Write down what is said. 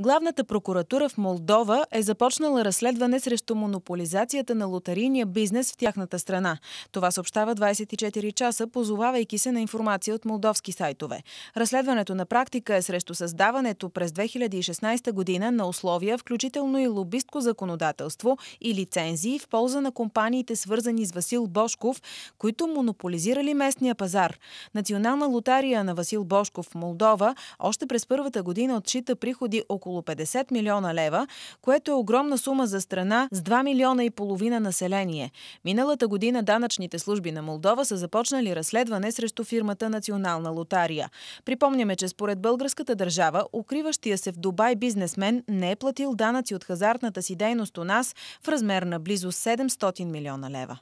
Главната прокуратура в Молдова е започнала разследване срещу монополизацията на лотарийния бизнес в тяхната страна. Това съобщава 24 часа, позовавайки се на информация от молдовски сайтове. Разследването на практика е срещу създаването през 2016 година на условия, включително и лобистко законодателство и лицензии в полза на компаниите, свързани с Васил Бошков, които монополизирали местния пазар. Национална лотария на Васил Бошков в Молдова още през първата година отчита приходи около около 50 милиона лева, което е огромна сума за страна с 2 милиона и половина население. Миналата година данъчните служби на Молдова са започнали разследване срещу фирмата Национална лотария. Припомняме, че според българската държава, укриващия се в Дубай бизнесмен не е платил данъци от хазартната си дейност у нас в размер на близо 700 милиона лева.